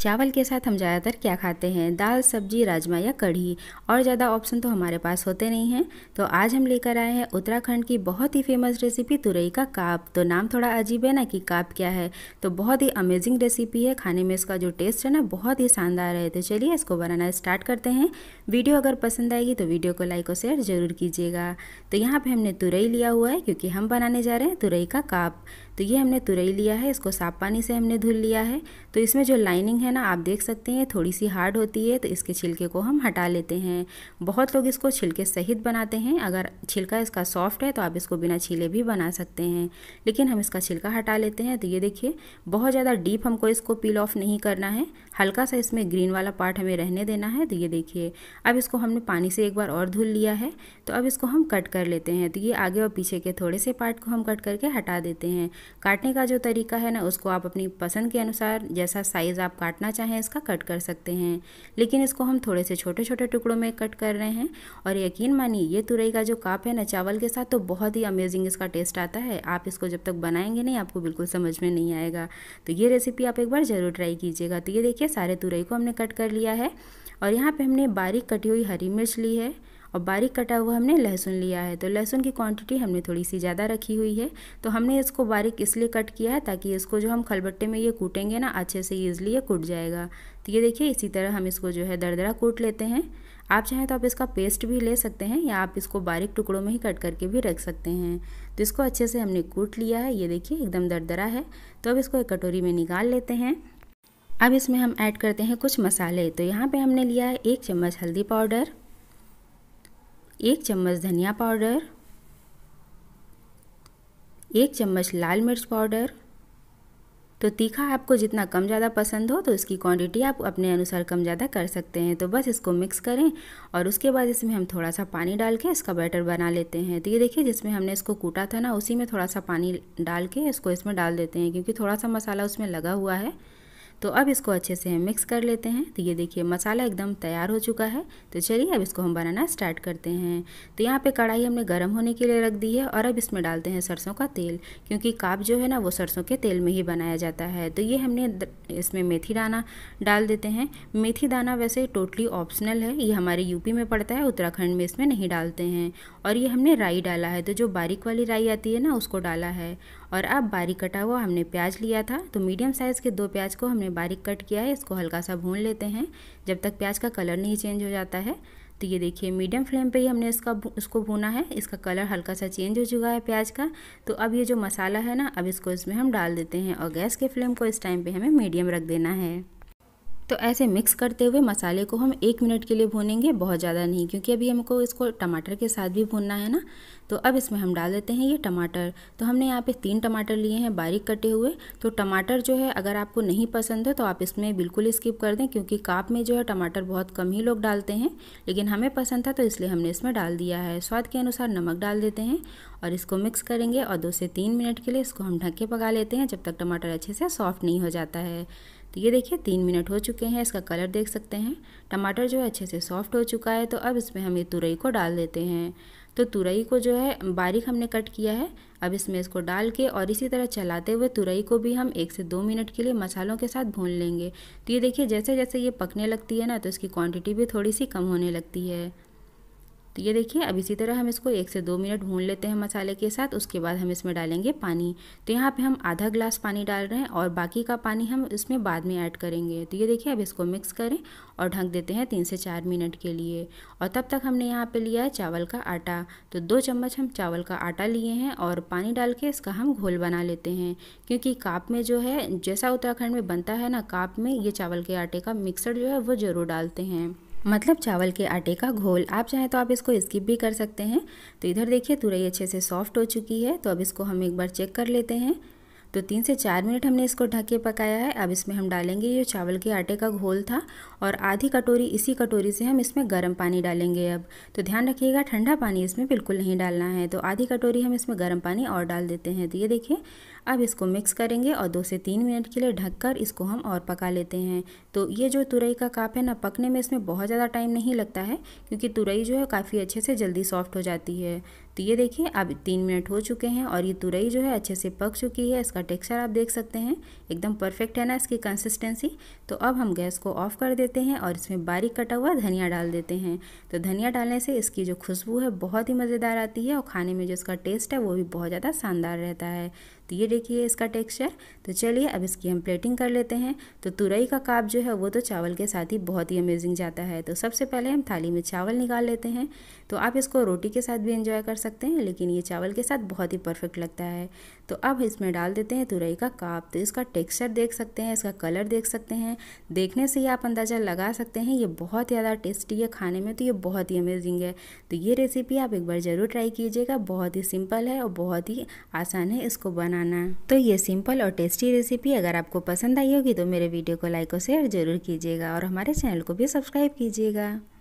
चावल के साथ हम ज़्यादातर क्या खाते हैं दाल सब्जी राजमा या कढ़ी और ज़्यादा ऑप्शन तो हमारे पास होते नहीं हैं तो आज हम लेकर आए हैं उत्तराखंड की बहुत ही फेमस रेसिपी तुरई का काप तो नाम थोड़ा अजीब है ना कि काप क्या है तो बहुत ही अमेजिंग रेसिपी है खाने में इसका जो टेस्ट है ना बहुत ही शानदार है तो चलिए इसको बनाना स्टार्ट करते हैं वीडियो अगर पसंद आएगी तो वीडियो को लाइक और शेयर ज़रूर कीजिएगा तो यहाँ पर हमने तुरई लिया हुआ है क्योंकि हम बनाने जा रहे हैं तुरई का काप तो ये हमने तुरई लिया है इसको साफ पानी से हमने धुल लिया है तो इसमें जो लाइनिंग है ना आप देख सकते हैं थोड़ी सी हार्ड होती है तो इसके छिलके को हम हटा लेते हैं बहुत लोग इसको छिलके सहित बनाते हैं अगर छिलका इसका सॉफ्ट है तो आप इसको बिना छीले भी बना सकते हैं लेकिन हम इसका छिलका हटा लेते हैं तो ये देखिए बहुत ज़्यादा डीप हमको इसको पील ऑफ नहीं करना है हल्का सा इसमें ग्रीन वाला पार्ट हमें रहने देना है तो ये देखिए अब इसको हमने पानी से एक बार और धुल लिया है तो अब इसको हम कट कर लेते हैं तो ये आगे और पीछे के थोड़े से पार्ट को हम कट करके हटा देते हैं काटने का जो तरीका है ना उसको आप अपनी पसंद के अनुसार जैसा साइज़ आप काटना चाहें इसका कट कर सकते हैं लेकिन इसको हम थोड़े से छोटे छोटे टुकड़ों में कट कर रहे हैं और यकीन मानिए ये तुरई का जो काप है ना चावल के साथ तो बहुत ही अमेजिंग इसका टेस्ट आता है आप इसको जब तक बनाएंगे नहीं आपको बिल्कुल समझ में नहीं आएगा तो ये रेसिपी आप एक बार ज़रूर ट्राई कीजिएगा तो ये देखिए सारे तुरई को हमने कट कर लिया है और यहाँ पे हमने बारीक कटी हुई हरी मिर्च ली है और बारीक कटा हुआ हमने लहसुन लिया है तो लहसुन की क्वांटिटी हमने थोड़ी सी ज़्यादा रखी हुई है तो हमने इसको बारीक इसलिए कट किया है ताकि इसको जो हम खलबट्टे में ये कूटेंगे ना अच्छे से ईजिली ये कूट जाएगा तो ये देखिए इसी तरह हम इसको जो है दरदरा कूट लेते हैं आप चाहें तो आप इसका पेस्ट भी ले सकते हैं या आप इसको बारीक टुकड़ों में ही कट करके भी रख सकते हैं तो इसको अच्छे से हमने कूट लिया है ये देखिए एकदम दरदरा है तो अब इसको एक कटोरी में निकाल लेते हैं अब इसमें हम ऐड करते हैं कुछ मसाले तो यहाँ पे हमने लिया है एक चम्मच हल्दी पाउडर एक चम्मच धनिया पाउडर एक चम्मच लाल मिर्च पाउडर तो तीखा आपको जितना कम ज़्यादा पसंद हो तो उसकी क्वांटिटी आप अपने अनुसार कम ज़्यादा कर सकते हैं तो बस इसको मिक्स करें और उसके बाद इसमें हम थोड़ा सा पानी डाल के इसका बैटर बना लेते हैं तो ये देखिए जिसमें हमने इसको कूटा था ना उसी में थोड़ा सा पानी डाल के इसको इसमें डाल देते हैं क्योंकि थोड़ा सा मसाला उसमें लगा हुआ है तो अब इसको अच्छे से हम मिक्स कर लेते हैं तो ये देखिए मसाला एकदम तैयार हो चुका है तो चलिए अब इसको हम बनाना स्टार्ट करते हैं तो यहाँ पे कढ़ाई हमने गर्म होने के लिए रख दी है और अब इसमें डालते हैं सरसों का तेल क्योंकि काप जो है ना वो सरसों के तेल में ही बनाया जाता है तो ये हमने इसमें मेथी दाना डाल देते हैं मेथी दाना वैसे टोटली ऑप्शनल है ये हमारे यूपी में पड़ता है उत्तराखंड में इसमें नहीं डालते हैं और ये हमने राई डाला है तो जो बारीक वाली राई आती है ना उसको डाला है और अब बारीक कटा हुआ हमने प्याज लिया था तो मीडियम साइज़ के दो प्याज को हमने बारीक कट किया है इसको हल्का सा भून लेते हैं जब तक प्याज का कलर नहीं चेंज हो जाता है तो ये देखिए मीडियम फ्लेम पे ही हमने इसका इसको भूना है इसका कलर हल्का सा चेंज हो चुका है प्याज का तो अब ये जो मसाला है ना अब इसको इसमें हम डाल देते हैं और गैस के फ्लेम को इस टाइम पे हमें मीडियम रख देना है तो ऐसे मिक्स करते हुए मसाले को हम एक मिनट के लिए भूनेंगे बहुत ज़्यादा नहीं क्योंकि अभी हमको इसको टमाटर के साथ भी भूनना है ना तो अब इसमें हम डाल देते हैं ये टमाटर तो हमने यहाँ पे तीन टमाटर लिए हैं बारीक कटे हुए तो टमाटर जो है अगर आपको नहीं पसंद है तो आप इसमें बिल्कुल स्किप कर दें क्योंकि काप में जो है टमाटर बहुत कम ही लोग डालते हैं लेकिन हमें पसंद था तो इसलिए हमने इसमें डाल दिया है स्वाद के अनुसार नमक डाल देते हैं और इसको मिक्स करेंगे और दो से तीन मिनट के लिए इसको हम ढक के पका लेते हैं जब तक टमाटर अच्छे से सॉफ्ट नहीं हो जाता है तो ये देखिए तीन मिनट हो चुके हैं इसका कलर देख सकते हैं टमाटर जो है अच्छे से सॉफ्ट हो चुका है तो अब इसमें हम ये तुरई को डाल देते हैं तो तुरई को जो है बारीक हमने कट किया है अब इसमें इसको डाल के और इसी तरह चलाते हुए तुरई को भी हम एक से दो मिनट के लिए मसालों के साथ भून लेंगे तो ये देखिए जैसे जैसे ये पकने लगती है ना तो इसकी क्वांटिटी भी थोड़ी सी कम होने लगती है तो ये देखिए अब इसी तरह हम इसको एक से दो मिनट भून लेते हैं मसाले के साथ उसके बाद हम इसमें डालेंगे पानी तो यहाँ पे हम आधा ग्लास पानी डाल रहे हैं और बाकी का पानी हम इसमें बाद में ऐड करेंगे तो ये देखिए अब इसको मिक्स करें और ढक देते हैं तीन से चार मिनट के लिए और तब तक हमने यहाँ पर लिया है चावल का आटा तो दो चम्मच हम चावल का आटा लिए हैं और पानी डाल के इसका हम घोल बना लेते हैं क्योंकि काप में जो है जैसा उत्तराखंड में बनता है ना काप में ये चावल के आटे का मिक्सर जो है वो ज़रूर डालते हैं मतलब चावल के आटे का घोल आप चाहें तो आप इसको स्किप भी कर सकते हैं तो इधर देखिए तुरई अच्छे से सॉफ्ट हो चुकी है तो अब इसको हम एक बार चेक कर लेते हैं तो तीन से चार मिनट हमने इसको ढक के पकाया है अब इसमें हम डालेंगे ये चावल के आटे का घोल था और आधी कटोरी इसी कटोरी से हम इसमें गर्म पानी डालेंगे अब तो ध्यान रखिएगा ठंडा पानी इसमें बिल्कुल नहीं डालना है तो आधी कटोरी हम इसमें गर्म पानी और डाल देते हैं तो ये देखिए अब इसको मिक्स करेंगे और दो से तीन मिनट के लिए ढककर इसको हम और पका लेते हैं तो ये जो तुरई का काप है ना पकने में इसमें बहुत ज़्यादा टाइम नहीं लगता है क्योंकि तुरई जो है काफ़ी अच्छे से जल्दी सॉफ्ट हो जाती है तो ये देखिए अब तीन मिनट हो चुके हैं और ये तुरई जो है अच्छे से पक चुकी है इसका टेक्सचर आप देख सकते हैं एकदम परफेक्ट है ना इसकी कंसिस्टेंसी तो अब हम गैस को ऑफ़ कर देते हैं और इसमें बारीक कटा हुआ धनिया डाल देते हैं तो धनिया डालने से इसकी जो खुशबू है बहुत ही मज़ेदार आती है और खाने में जो इसका टेस्ट है वो भी बहुत ज़्यादा शानदार रहता है तो ये देखिए इसका टेक्सचर तो चलिए अब इसकी हम प्लेटिंग कर लेते हैं तो तुरई का काप जो है वो तो चावल के साथ ही बहुत ही अमेजिंग जाता है तो सबसे पहले हम थाली में चावल निकाल लेते हैं तो आप इसको रोटी के साथ भी इंजॉय कर सकते हैं लेकिन ये चावल के साथ बहुत ही परफेक्ट लगता है तो अब इसमें डाल देते हैं तुरई का काप तो इसका टेक्स्चर देख सकते हैं इसका कलर देख सकते हैं देखने से ही आप अंदाज़ा लगा सकते हैं ये बहुत ज़्यादा टेस्टी है खाने में तो ये बहुत ही अमेजिंग है तो ये रेसिपी आप एक बार ज़रूर ट्राई कीजिएगा बहुत ही सिंपल है और बहुत ही आसान है इसको बना बनाना तो ये सिंपल और टेस्टी रेसिपी अगर आपको पसंद आई होगी तो मेरे वीडियो को लाइक और शेयर जरूर कीजिएगा और हमारे चैनल को भी सब्सक्राइब कीजिएगा